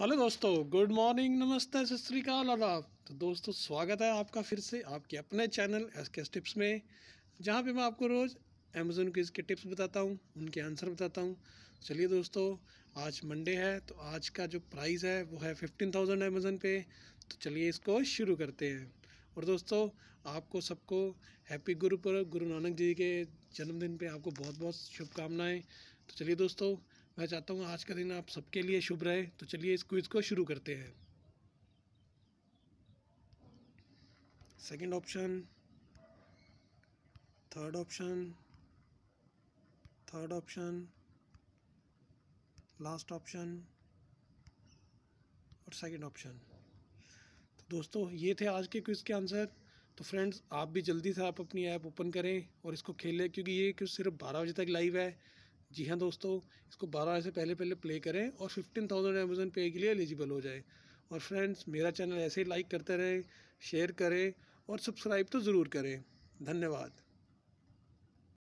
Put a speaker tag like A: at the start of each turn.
A: hello दोस्तों good morning नमस्ते सत श्रीकाल आदाब तो दोस्तों स्वागत है आपका फिर से आपके अपने चैनल एस के टिप्स में जहाँ पे मैं आपको रोज़ अमेजोन के इसके टिप्स बताता हूँ उनके आंसर बताता हूँ चलिए दोस्तों आज मंडे है तो आज का जो प्राइस है वो है फिफ्टीन थाउजेंड अमेज़ोन पे तो चलिए इसको शुरू करते हैं और दोस्तों आपको सबको हैप्पी गुरु पर गुरु नानक जी के जन्मदिन पर आपको बहुत बहुत शुभकामनाएँ तो चलिए दोस्तों मैं चाहता हूँ आज का दिन आप सबके लिए शुभ रहे तो चलिए इस क्विज़ को शुरू करते हैं second option third option third option last option और सेकंड ऑप्शन तो दोस्तों ये थे आज के क्विज़ के आंसर तो फ्रेंड्स आप भी जल्दी से आप अपनी ऐप ओपन करें और इसको खेलें क्योंकि ये क्यों सिर्फ बारह बजे तक लाइव है जी हाँ दोस्तों इसको बारह बजे से पहले पहले प्ले करें और फिफ्टीन थाउजेंड अमेज़न पे के लिए एलिजिबल हो जाए और फ्रेंड्स मेरा चैनल ऐसे ही लाइक करते रहें शेयर करें और सब्सक्राइब तो ज़रूर करें धन्यवाद